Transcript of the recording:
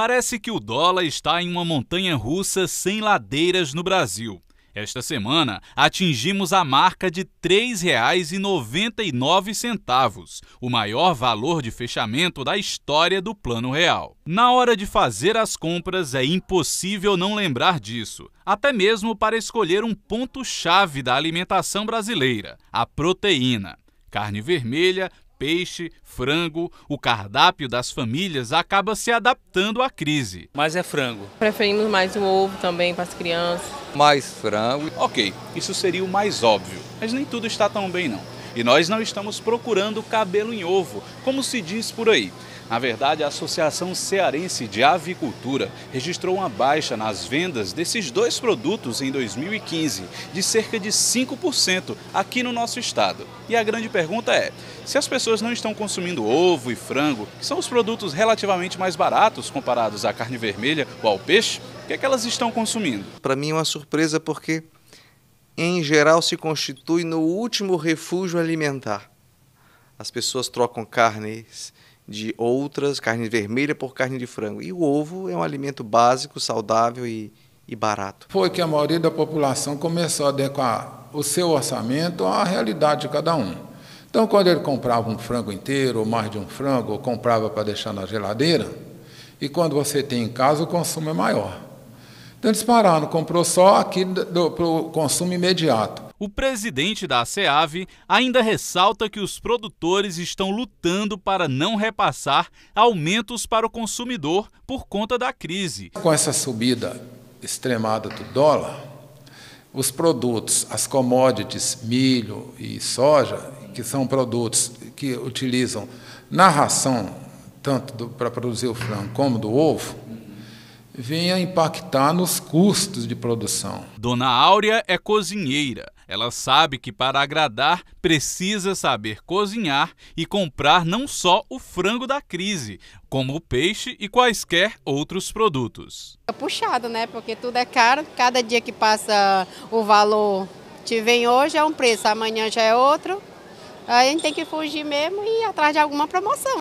Parece que o dólar está em uma montanha russa sem ladeiras no Brasil. Esta semana, atingimos a marca de R$ 3,99, o maior valor de fechamento da história do Plano Real. Na hora de fazer as compras, é impossível não lembrar disso, até mesmo para escolher um ponto-chave da alimentação brasileira: a proteína. Carne vermelha, peixe, frango, o cardápio das famílias acaba se adaptando à crise. Mas é frango. Preferimos mais o ovo também para as crianças. Mais frango. Ok, isso seria o mais óbvio, mas nem tudo está tão bem não. E nós não estamos procurando cabelo em ovo, como se diz por aí. Na verdade, a Associação Cearense de Avicultura registrou uma baixa nas vendas desses dois produtos em 2015, de cerca de 5% aqui no nosso estado. E a grande pergunta é: se as pessoas não estão consumindo ovo e frango, que são os produtos relativamente mais baratos comparados à carne vermelha ou ao peixe, o que, é que elas estão consumindo? Para mim é uma surpresa porque em geral se constitui no último refúgio alimentar. As pessoas trocam carnes de outras, carne vermelha por carne de frango. E o ovo é um alimento básico, saudável e, e barato. Foi que a maioria da população começou a adequar o seu orçamento à realidade de cada um. Então, quando ele comprava um frango inteiro, ou mais de um frango, ou comprava para deixar na geladeira, e quando você tem em casa, o consumo é maior. Então eles pararam, comprou só aqui para o consumo imediato. O presidente da SEAV ainda ressalta que os produtores estão lutando para não repassar aumentos para o consumidor por conta da crise. Com essa subida extremada do dólar, os produtos, as commodities, milho e soja, que são produtos que utilizam na ração, tanto para produzir o frango como do ovo, venha impactar nos custos de produção. Dona Áurea é cozinheira. Ela sabe que para agradar precisa saber cozinhar e comprar não só o frango da crise, como o peixe e quaisquer outros produtos. É puxado, né? Porque tudo é caro. Cada dia que passa o valor te vem hoje é um preço, amanhã já é outro. Aí a gente tem que fugir mesmo e ir atrás de alguma promoção.